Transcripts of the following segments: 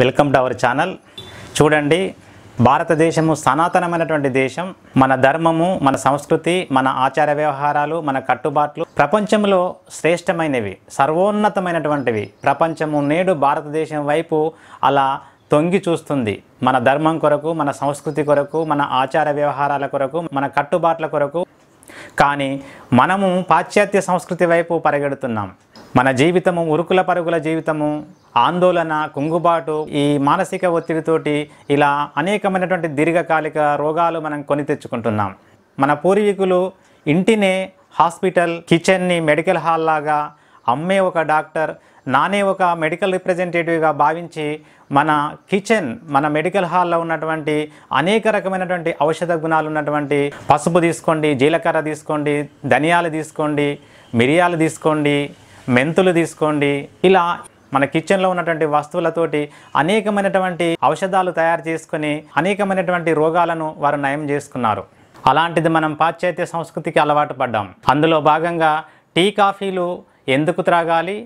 welcome to our channel చూడండి భారతదేశము సనాతనమైనటువంటి దేశం మన ధర్మము మన సంస్కృతి మన ఆచార వ్యవహారాలు మన కట్టుబాట్లు ప్రపంచంలో శ్రేష్టమైనవి సర్వోన్నతమైనటువంటివి ప్రపంచము నేడు భారతదేశం వైపు అలా తొంగి చూస్తుంది మన ధర్మం కొరకు మన సంస్కృతి కొరకు మన ఆచార వ్యవహారాల కొరకు మన కట్టుబాట్ల కొరకు కానీ మనము పాశ్చాత్య సంస్కృతి వైపు పరిగెడుతున్నాం మన జీవితము ఉరుకుల పరుగుల జీవితము ఆందోళన కుంగుబాటు ఈ మానసిక ఒత్తిడితోటి ఇలా అనేకమైనటువంటి దీర్ఘకాలిక రోగాలు మనం కొని తెచ్చుకుంటున్నాం మన పూర్వీకులు ఇంటినే హాస్పిటల్ కిచెన్ని మెడికల్ హాల్ లాగా అమ్మే ఒక డాక్టర్ నానే ఒక మెడికల్ రిప్రజెంటేటివ్గా భావించి మన కిచెన్ మన మెడికల్ హాల్లో ఉన్నటువంటి అనేక రకమైనటువంటి ఔషధ గుణాలు ఉన్నటువంటి పసుపు తీసుకోండి జీలకర్ర తీసుకోండి ధనియాలు తీసుకోండి మిరియాలు తీసుకోండి మెంతులు తీసుకోండి ఇలా మన కిచెన్లో ఉన్నటువంటి వస్తువులతోటి అనేకమైనటువంటి ఔషధాలు తయారు చేసుకుని అనేకమైనటువంటి రోగాలను వారు నయం చేసుకున్నారు అలాంటిది మనం పాశ్చాత్య సంస్కృతికి అలవాటు పడ్డాం అందులో భాగంగా టీ కాఫీలు ఎందుకు త్రాగాలి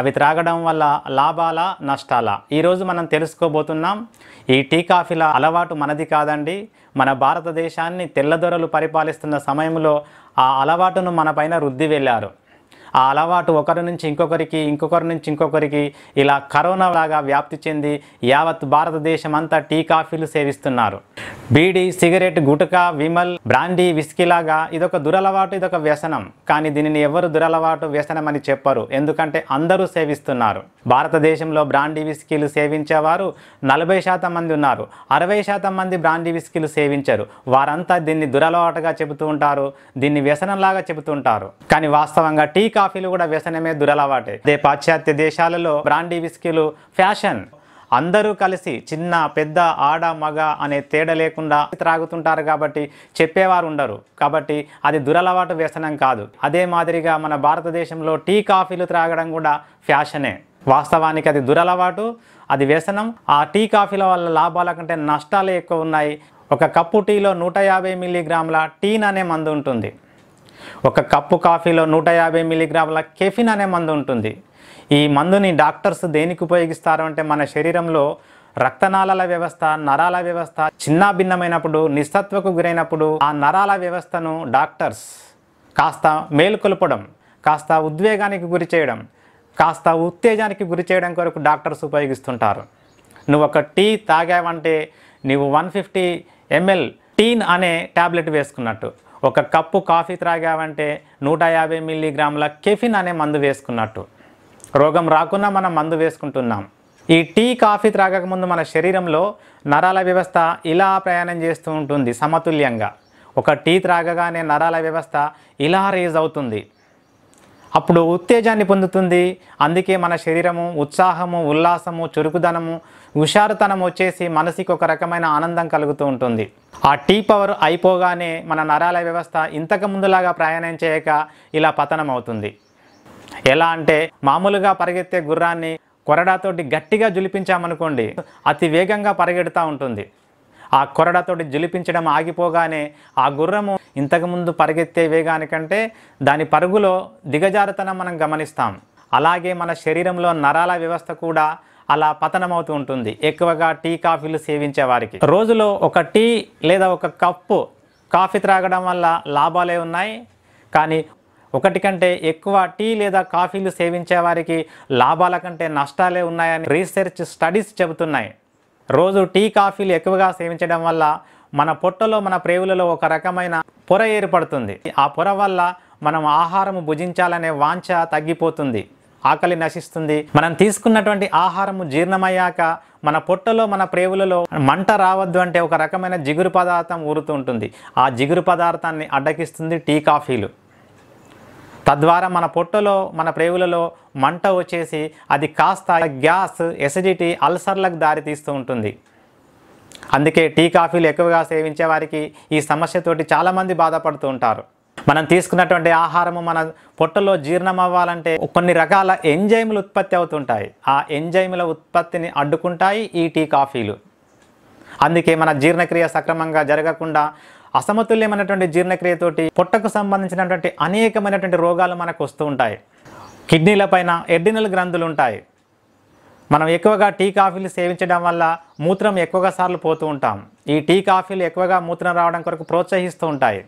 అవి త్రాగడం వల్ల లాభాల నష్టాలా ఈరోజు మనం తెలుసుకోబోతున్నాం ఈ టీ కాఫీల అలవాటు మనది కాదండి మన భారతదేశాన్ని తెల్లదొరలు పరిపాలిస్తున్న సమయంలో ఆ అలవాటును మనపైన వృద్ధి వెళ్ళారు ఆ అలవాటు ఒకరి నుంచి ఇంకొకరికి ఇంకొకరి నుంచి ఇంకొకరికి ఇలా కరోనా లాగా వ్యాప్తి చెంది యావత్ భారతదేశం అంతా టీ కాఫీలు సేవిస్తున్నారు బీడీ సిగరెట్ గుటకా విమల్ బ్రాండీ లాగా ఇదొక దురలవాటు ఇదొక వ్యసనం కానీ దీనిని ఎవరు దురలవాటు వ్యసనం అని చెప్పరు ఎందుకంటే అందరూ సేవిస్తున్నారు భారతదేశంలో బ్రాండీ విస్కీలు సేవించేవారు నలభై శాతం మంది ఉన్నారు అరవై శాతం మంది బ్రాండీ విస్కీలు సేవించరు వారంతా దీన్ని దురలవాటుగా చెబుతూ ఉంటారు దీన్ని వ్యసనంలాగా చెబుతుంటారు కానీ వాస్తవంగా టీ కాఫీలు కూడా వ్యసనమే దురలవాటే అదే పాశ్చాత్య దేశాలలో బ్రాండీ విస్కీలు ఫ్యాషన్ అందరూ కలిసి చిన్న పెద్ద ఆడ మగ అనే తేడా లేకుండా త్రాగుతుంటారు కాబట్టి చెప్పేవారు ఉండరు కాబట్టి అది దురలవాటు వ్యసనం కాదు అదే మాదిరిగా మన భారతదేశంలో టీ కాఫీలు త్రాగడం కూడా ఫ్యాషనే వాస్తవానికి అది దురలవాటు అది వ్యసనం ఆ టీ కాఫీల వల్ల లాభాల కంటే నష్టాలే ఎక్కువ ఉన్నాయి ఒక కప్పు టీలో నూట యాభై మిల్లీగ్రాముల టీన్ అనే మందు ఉంటుంది ఒక కప్పు కాఫీలో నూట యాభై మిలీగ్రాముల కెఫిన్ అనే మందు ఉంటుంది ఈ మందుని డాక్టర్స్ దేనికి ఉపయోగిస్తారు అంటే మన శరీరంలో రక్తనాళాల వ్యవస్థ నరాల వ్యవస్థ చిన్న భిన్నమైనప్పుడు నిస్తత్వకు గురైనప్పుడు ఆ నరాల వ్యవస్థను డాక్టర్స్ కాస్త మేలుకొల్పడం కాస్త ఉద్వేగానికి గురి చేయడం కాస్త ఉత్తేజానికి గురి చేయడం కొరకు డాక్టర్స్ ఉపయోగిస్తుంటారు నువ్వు ఒక టీ తాగావంటే నీవు వన్ ఫిఫ్టీ ఎంఎల్ టీన్ అనే ట్యాబ్లెట్ వేసుకున్నట్టు ఒక కప్పు కాఫీ త్రాగావంటే నూట యాభై మిల్లీగ్రాముల కెఫిన్ అనే మందు వేసుకున్నట్టు రోగం రాకుండా మనం మందు వేసుకుంటున్నాం ఈ టీ కాఫీ త్రాగకముందు మన శరీరంలో నరాల వ్యవస్థ ఇలా ప్రయాణం చేస్తూ ఉంటుంది సమతుల్యంగా ఒక టీ త్రాగగానే నరాల వ్యవస్థ ఇలా రేజ్ అవుతుంది అప్పుడు ఉత్తేజాన్ని పొందుతుంది అందుకే మన శరీరము ఉత్సాహము ఉల్లాసము చురుకుదనము హుషారుతనం వచ్చేసి మనసుకి ఒక రకమైన ఆనందం కలుగుతూ ఉంటుంది ఆ టీ పవర్ అయిపోగానే మన నరాల వ్యవస్థ ఇంతకు ముందులాగా ప్రయాణం చేయక ఇలా పతనం అవుతుంది ఎలా అంటే మామూలుగా పరిగెత్తే గుర్రాన్ని కొరడాతోటి గట్టిగా జులిపించామనుకోండి అతి వేగంగా పరిగెడుతూ ఉంటుంది ఆ కొరడతోటి జులిపించడం ఆగిపోగానే ఆ గుర్రము ఇంతకుముందు పరిగెత్తే వేగానికంటే దాని పరుగులో దిగజారుతనం మనం గమనిస్తాం అలాగే మన శరీరంలో నరాల వ్యవస్థ కూడా అలా పతనమవుతూ ఉంటుంది ఎక్కువగా టీ కాఫీలు సేవించే వారికి రోజులో ఒక టీ లేదా ఒక కప్పు కాఫీ త్రాగడం వల్ల లాభాలే ఉన్నాయి కానీ ఒకటి కంటే ఎక్కువ టీ లేదా కాఫీలు సేవించే వారికి లాభాల కంటే నష్టాలే ఉన్నాయని రీసెర్చ్ స్టడీస్ చెబుతున్నాయి రోజు టీ కాఫీలు ఎక్కువగా సేవించడం వల్ల మన పొట్టలో మన ప్రేవులలో ఒక రకమైన పొర ఏర్పడుతుంది ఆ పొర వల్ల మనం ఆహారం భుజించాలనే వాంఛ తగ్గిపోతుంది ఆకలి నశిస్తుంది మనం తీసుకున్నటువంటి ఆహారము జీర్ణమయ్యాక మన పొట్టలో మన ప్రేవులలో మంట రావద్దు అంటే ఒక రకమైన జిగురు పదార్థం ఊరుతూ ఉంటుంది ఆ జిగురు పదార్థాన్ని అడ్డకిస్తుంది టీ కాఫీలు తద్వారా మన పొట్టలో మన ప్రేవులలో మంట వచ్చేసి అది కాస్త గ్యాస్ ఎసిడిటీ అల్సర్లకు దారితీస్తూ ఉంటుంది అందుకే టీ కాఫీలు ఎక్కువగా సేవించే వారికి ఈ సమస్యతోటి చాలామంది బాధపడుతూ ఉంటారు మనం తీసుకున్నటువంటి ఆహారము మన పొట్టలో జీర్ణం అవ్వాలంటే కొన్ని రకాల ఎంజైములు ఉత్పత్తి అవుతుంటాయి ఆ ఎంజైముల ఉత్పత్తిని అడ్డుకుంటాయి ఈ టీ కాఫీలు అందుకే మన జీర్ణక్రియ సక్రమంగా జరగకుండా అసమతుల్యమైనటువంటి జీర్ణక్రియతోటి పొట్టకు సంబంధించినటువంటి అనేకమైనటువంటి రోగాలు మనకు వస్తూ ఉంటాయి కిడ్నీలపైన ఎడ్డినల్ గ్రంథులు ఉంటాయి మనం ఎక్కువగా టీ కాఫీలు సేవించడం వల్ల మూత్రం ఎక్కువగా సార్లు పోతూ ఉంటాం ఈ టీ కాఫీలు ఎక్కువగా మూత్రం రావడం కొరకు ప్రోత్సహిస్తూ ఉంటాయి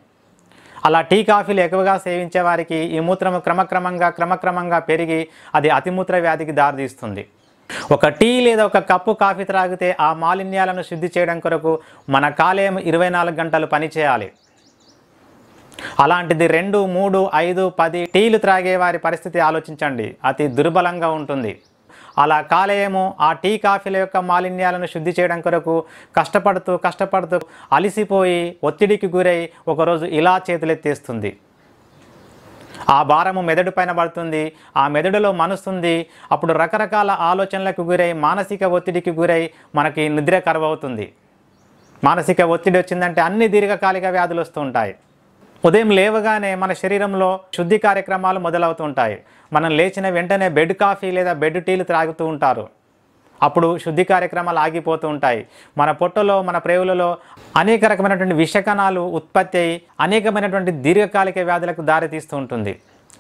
అలా టీ కాఫీలు ఎక్కువగా సేవించే వారికి ఈ మూత్రము క్రమక్రమంగా క్రమక్రమంగా పెరిగి అది అతిమూత్ర వ్యాధికి దారితీస్తుంది ఒక టీ లేదా ఒక కప్పు కాఫీ త్రాగితే ఆ మాలిన్యాలను శుద్ధి చేయడం కొరకు మన కాలేయం ఇరవై నాలుగు గంటలు పనిచేయాలి అలాంటిది రెండు మూడు ఐదు పది టీలు త్రాగే వారి పరిస్థితి ఆలోచించండి అతి దుర్బలంగా ఉంటుంది అలా కాలేయము ఆ టీ కాఫీల యొక్క మాలిన్యాలను శుద్ధి చేయడం కొరకు కష్టపడుతూ కష్టపడుతూ అలిసిపోయి ఒత్తిడికి గురై ఒకరోజు ఇలా చేతులెత్తేస్తుంది ఆ భారము మెదడు పైన పడుతుంది ఆ మెదడులో మనుస్తుంది అప్పుడు రకరకాల ఆలోచనలకు గురై మానసిక ఒత్తిడికి గురై మనకి నిద్ర కరువవుతుంది మానసిక ఒత్తిడి వచ్చిందంటే అన్ని దీర్ఘకాలిక వ్యాధులు వస్తూ ఉంటాయి ఉదయం లేవగానే మన శరీరంలో శుద్ధి కార్యక్రమాలు మొదలవుతూ ఉంటాయి మనం లేచిన వెంటనే బెడ్ కాఫీ లేదా బెడ్ టీలు త్రాగుతూ ఉంటారు అప్పుడు శుద్ధి కార్యక్రమాలు ఆగిపోతూ ఉంటాయి మన పొట్టలో మన ప్రేవులలో అనేక రకమైనటువంటి విషకణాలు ఉత్పత్తి అయి అనేకమైనటువంటి దీర్ఘకాలిక వ్యాధులకు దారితీస్తూ ఉంటుంది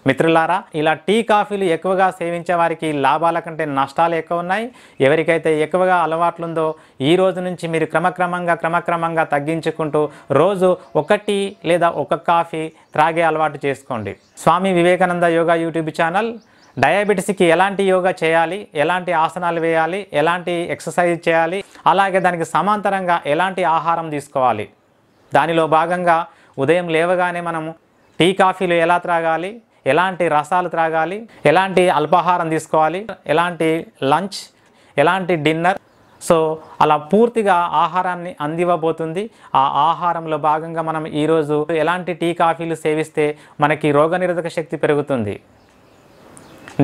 మిత్రులారా ఇలా టీ కాఫీలు ఎక్కువగా సేవించే వారికి లాభాల కంటే నష్టాలు ఎక్కువ ఉన్నాయి ఎవరికైతే ఎక్కువగా అలవాట్లుందో ఈ రోజు నుంచి మీరు క్రమక్రమంగా క్రమక్రమంగా తగ్గించుకుంటూ రోజు ఒక టీ లేదా ఒక కాఫీ త్రాగే అలవాటు చేసుకోండి స్వామి వివేకానంద యోగా యూట్యూబ్ ఛానల్ డయాబెటీస్కి ఎలాంటి యోగా చేయాలి ఎలాంటి ఆసనాలు వేయాలి ఎలాంటి ఎక్సర్సైజ్ చేయాలి అలాగే దానికి సమాంతరంగా ఎలాంటి ఆహారం తీసుకోవాలి దానిలో భాగంగా ఉదయం లేవగానే మనము టీ కాఫీలు ఎలా త్రాగాలి ఎలాంటి రసాలు త్రాగాలి ఎలాంటి అల్పాహారం తీసుకోవాలి ఎలాంటి లంచ్ ఎలాంటి డిన్నర్ సో అలా పూర్తిగా ఆహారాన్ని అందివ్వబోతుంది ఆ ఆహారంలో భాగంగా మనం ఈరోజు ఎలాంటి టీ కాఫీలు సేవిస్తే మనకి రోగనిరోధక శక్తి పెరుగుతుంది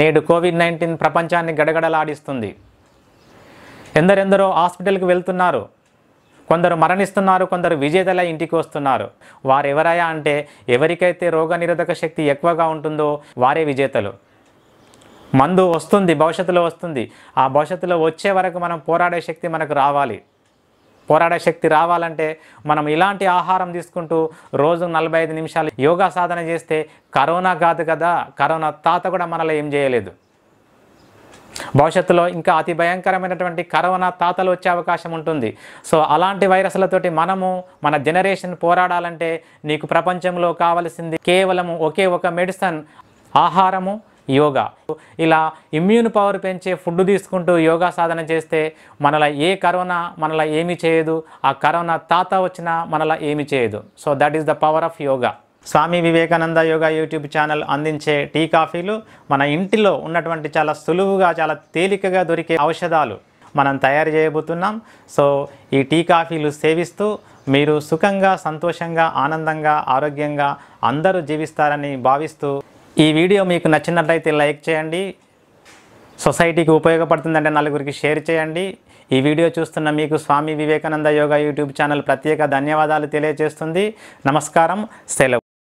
నేడు కోవిడ్ నైన్టీన్ ప్రపంచాన్ని గడగడలాడిస్తుంది ఎందరెందరో హాస్పిటల్కి వెళ్తున్నారు కొందరు మరణిస్తున్నారు కొందరు విజేతల ఇంటికి వస్తున్నారు వారు ఎవరయ్యా అంటే ఎవరికైతే రోగనిరోధక శక్తి ఎక్కువగా ఉంటుందో వారే విజేతలు మందు వస్తుంది భవిష్యత్తులో వస్తుంది ఆ భవిష్యత్తులో వచ్చే వరకు మనం పోరాడే శక్తి మనకు రావాలి పోరాడే శక్తి రావాలంటే మనం ఇలాంటి ఆహారం తీసుకుంటూ రోజు నలభై ఐదు నిమిషాలు యోగా సాధన చేస్తే కరోనా కాదు కదా కరోనా తాత కూడా మనలో ఏం చేయలేదు భవిష్యత్తులో ఇంకా అతి భయంకరమైనటువంటి కరోనా తాతలు వచ్చే అవకాశం ఉంటుంది సో అలాంటి వైరస్లతోటి మనము మన జనరేషన్ పోరాడాలంటే నీకు ప్రపంచంలో కావలసింది కేవలము ఒకే ఒక మెడిసిన్ ఆహారము యోగా ఇలా ఇమ్యూన్ పవర్ పెంచే ఫుడ్ తీసుకుంటూ యోగా సాధన చేస్తే మనలా ఏ కరోనా మనలా ఏమీ చేయదు ఆ కరోనా తాత వచ్చినా మనలా ఏమీ చేయదు so that is the power of yoga Swami Vivekananda yoga YouTube channel అందించే టీ కాఫీలు మన ఇంటిలో ఉన్నటువంటి చాలా సులువుగా చాలా తేలికగా దొరికే ఔషధాలు మనం తయారు చేయబోతున్నాం సో ఈ టీ కాఫీలు సేవిస్తూ మీరు సుఖంగా సంతోషంగా ఆనందంగా ఆరోగ్యంగా అందరూ జీవిస్తారని భావిస్తూ ఈ వీడియో మీకు నచ్చినట్లయితే లైక్ చేయండి సొసైటీకి ఉపయోగపడుతుందంటే నలుగురికి షేర్ చేయండి ఈ వీడియో చూస్తున్న మీకు స్వామి వివేకానంద యోగా యూట్యూబ్ ఛానల్ ప్రత్యేక ధన్యవాదాలు తెలియజేస్తుంది నమస్కారం సెలవు